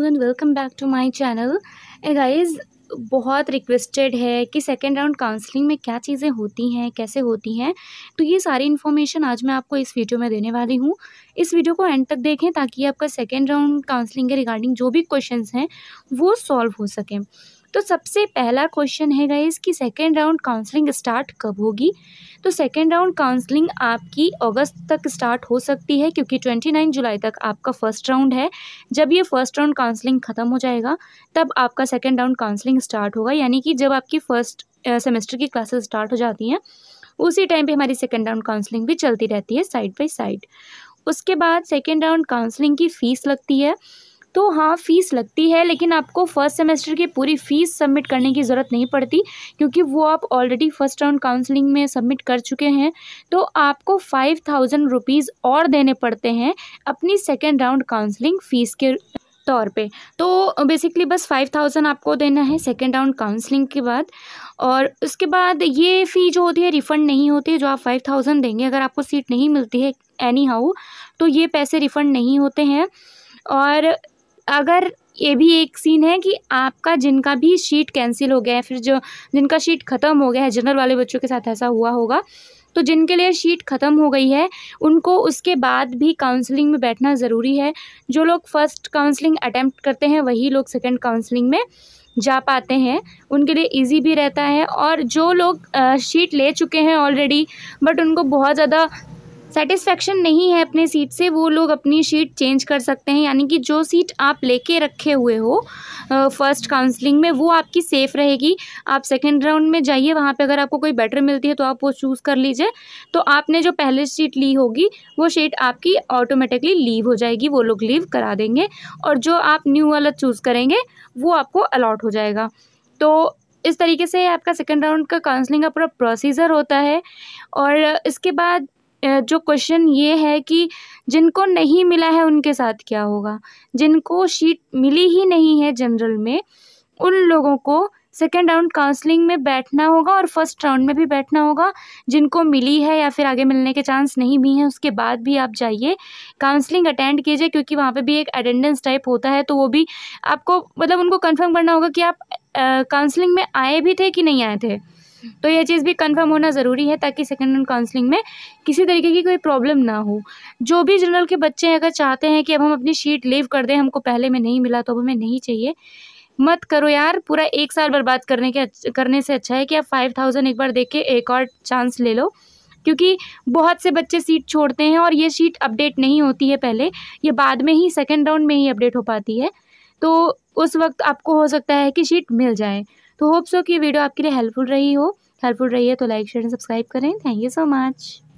everyone welcome back to my channel hey guys बहुत requested है कि सेकेंड राउंड काउंसलिंग में क्या चीज़ें होती हैं कैसे होती हैं तो ये सारी इन्फॉर्मेशन आज मैं आपको इस वीडियो में देने वाली हूँ इस वीडियो को एंड तक देखें ताकि आपका सेकेंड राउंड काउंसलिंग के रिगार्डिंग जो भी क्वेश्चन हैं वो सॉल्व हो सकें तो सबसे पहला क्वेश्चन है गाइज कि सेकेंड राउंड काउंसलिंग स्टार्ट कब होगी तो सेकेंड राउंड काउंसलिंग आपकी अगस्त तक स्टार्ट हो सकती है क्योंकि ट्वेंटी नाइन जुलाई तक आपका फर्स्ट राउंड है जब ये फर्स्ट राउंड काउंसलिंग ख़त्म हो जाएगा तब आपका सेकेंड राउंड काउंसलिंग स्टार्ट होगा यानी कि जब आपकी फ़र्स्ट सेमेस्टर की क्लासेस स्टार्ट हो जाती हैं उसी टाइम पर हमारी सेकेंड राउंड काउंसलिंग भी चलती रहती है साइड बाई साइड उसके बाद सेकेंड राउंड काउंसलिंग की फ़ीस लगती है तो हाँ फ़ीस लगती है लेकिन आपको फ़र्स्ट सेमेस्टर की पूरी फ़ीस सबमिट करने की ज़रूरत नहीं पड़ती क्योंकि वो आप ऑलरेडी फ़र्स्ट राउंड काउंसलिंग में सबमिट कर चुके हैं तो आपको फाइव थाउजेंड रुपीज़ और देने पड़ते हैं अपनी सेकेंड राउंड काउंसलिंग फ़ीस के तौर पे तो बेसिकली बस फाइव थाउजेंड आपको देना है सेकेंड राउंड काउंसलिंग के बाद और उसके बाद ये फ़ी जो होती है रिफ़ंड नहीं होती है जो आप फाइव थाउजेंड देंगे अगर आपको सीट नहीं मिलती है एनी हाउ तो ये पैसे रिफ़ंड नहीं होते हैं और अगर ये भी एक सीन है कि आपका जिनका भी शीट कैंसिल हो गया है फिर जो जिनका शीट ख़त्म हो गया है जनरल वाले बच्चों के साथ ऐसा हुआ होगा तो जिनके लिए शीट ख़त्म हो गई है उनको उसके बाद भी काउंसलिंग में बैठना ज़रूरी है जो लोग फ़र्स्ट काउंसलिंग अटैम्प्ट करते हैं वही लोग सेकेंड काउंसलिंग में जा पाते हैं उनके लिए इजी भी रहता है और जो लोग शीट ले चुके हैं ऑलरेडी बट उनको बहुत ज़्यादा सेटिस्फेक्शन नहीं है अपने सीट से वो लोग अपनी सीट चेंज कर सकते हैं यानी कि जो सीट आप लेके रखे हुए हो फर्स्ट काउंसलिंग में वो आपकी सेफ़ रहेगी आप सेकेंड राउंड में जाइए वहाँ पर अगर आपको कोई बेटर मिलती है तो आप वो चूज़ कर लीजिए तो आपने जो पहले सीट ली होगी वो सीट आपकी ऑटोमेटिकली लीव हो जाएगी वो लोग लीव करा देंगे और जो आप न्यू वाला चूज़ करेंगे वो आपको अलाउट हो जाएगा तो इस तरीके से आपका सेकेंड राउंड का काउंसलिंग का पूरा प्रोसीजर होता है और इसके बाद जो क्वेश्चन ये है कि जिनको नहीं मिला है उनके साथ क्या होगा जिनको शीट मिली ही नहीं है जनरल में उन लोगों को सेकेंड राउंड काउंसलिंग में बैठना होगा और फर्स्ट राउंड में भी बैठना होगा जिनको मिली है या फिर आगे मिलने के चांस नहीं भी हैं उसके बाद भी आप जाइए काउंसलिंग अटेंड कीजिए क्योंकि वहाँ पे भी एक अटेंडेंस टाइप होता है तो वो भी आपको मतलब उनको कंफर्म करना होगा कि आप काउंसलिंग में आए भी थे कि नहीं आए थे तो यह चीज़ भी कंफर्म होना ज़रूरी है ताकि सेकेंड हैंड काउंसलिंग में किसी तरीके की कोई प्रॉब्लम ना हो जो भी जनरल के बच्चे अगर चाहते हैं कि अब हम अपनी शीट लीव कर दें हमको पहले में नहीं मिला तो अब हमें नहीं चाहिए मत करो यार पूरा एक साल बर्बाद करने के करने से अच्छा है कि आप फाइव थाउजेंड एक बार देख के एक और चांस ले लो क्योंकि बहुत से बच्चे सीट छोड़ते हैं और ये सीट अपडेट नहीं होती है पहले ये बाद में ही सेकेंड राउंड में ही अपडेट हो पाती है तो उस वक्त आपको हो सकता है कि सीट मिल जाए तो होप सो कि वीडियो आपके लिए हेल्पफुल रही हो हेल्पफुल रही है तो लाइक शेयर एंड सब्सक्राइब करें थैंक यू सो मच